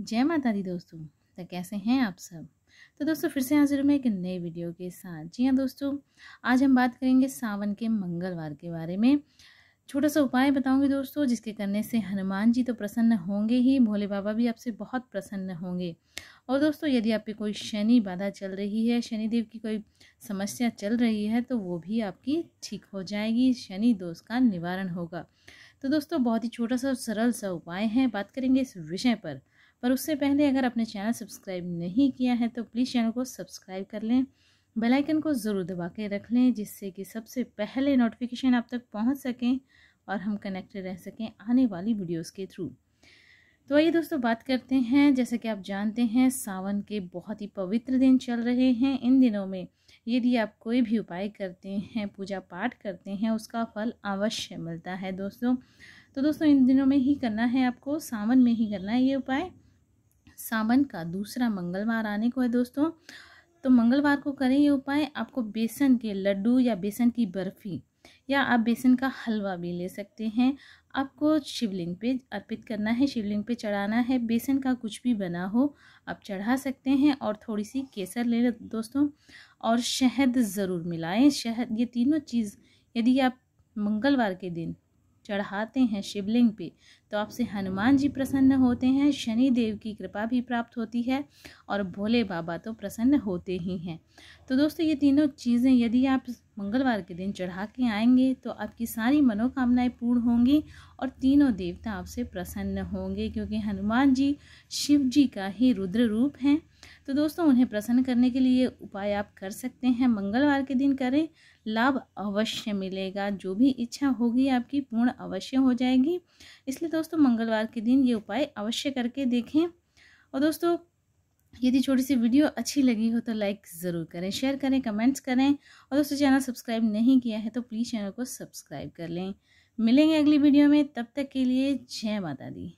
जय माता दी दोस्तों तो कैसे हैं आप सब तो दोस्तों फिर से हाजिर में एक नए वीडियो के साथ जी हाँ दोस्तों आज हम बात करेंगे सावन के मंगलवार के बारे में छोटा सा उपाय बताऊंगी दोस्तों जिसके करने से हनुमान जी तो प्रसन्न होंगे ही भोले बाबा भी आपसे बहुत प्रसन्न होंगे और दोस्तों यदि आप पे कोई शनि बाधा चल रही है शनिदेव की कोई समस्या चल रही है तो वो भी आपकी ठीक हो जाएगी शनि दोष का निवारण होगा तो दोस्तों बहुत ही छोटा सा सरल सा उपाय है बात करेंगे इस विषय पर पर उससे पहले अगर आपने चैनल सब्सक्राइब नहीं किया है तो प्लीज़ चैनल को सब्सक्राइब कर लें बेल आइकन को ज़रूर दबा के रख लें जिससे कि सबसे पहले नोटिफिकेशन आप तक पहुंच सकें और हम कनेक्टेड रह सकें आने वाली वीडियोस के थ्रू तो आइए दोस्तों बात करते हैं जैसे कि आप जानते हैं सावन के बहुत ही पवित्र दिन चल रहे हैं इन दिनों में यदि आप कोई भी उपाय करते हैं पूजा पाठ करते हैं उसका फल अवश्य मिलता है दोस्तों तो दोस्तों इन दिनों में ही करना है आपको सावन में ही करना है ये उपाय सावन का दूसरा मंगलवार आने को है दोस्तों तो मंगलवार को करें ये उपाय आपको बेसन के लड्डू या बेसन की बर्फ़ी या आप बेसन का हलवा भी ले सकते हैं आपको शिवलिंग पे अर्पित करना है शिवलिंग पे चढ़ाना है बेसन का कुछ भी बना हो आप चढ़ा सकते हैं और थोड़ी सी केसर ले लें दोस्तों और शहद ज़रूर मिलाएं शहद ये तीनों चीज़ यदि आप मंगलवार के दिन चढ़ाते हैं शिवलिंग पे तो आपसे हनुमान जी प्रसन्न होते हैं शनि देव की कृपा भी प्राप्त होती है और भोले बाबा तो प्रसन्न होते ही हैं तो दोस्तों ये तीनों चीज़ें यदि आप मंगलवार के दिन चढ़ा के आएंगे तो आपकी सारी मनोकामनाएं पूर्ण होंगी और तीनों देवता आपसे प्रसन्न होंगे क्योंकि हनुमान जी शिव जी का ही रुद्र रूप हैं तो दोस्तों उन्हें प्रसन्न करने के लिए उपाय आप कर सकते हैं मंगलवार के दिन करें लाभ अवश्य मिलेगा जो भी इच्छा होगी आपकी पूर्ण अवश्य हो जाएगी इसलिए दोस्तों मंगलवार के दिन ये उपाय अवश्य करके देखें और दोस्तों यदि छोटी सी वीडियो अच्छी लगी हो तो लाइक ज़रूर करें शेयर करें कमेंट्स करें और दोस्तों चैनल सब्सक्राइब नहीं किया है तो प्लीज़ चैनल को सब्सक्राइब कर लें मिलेंगे अगली वीडियो में तब तक के लिए जय माता दी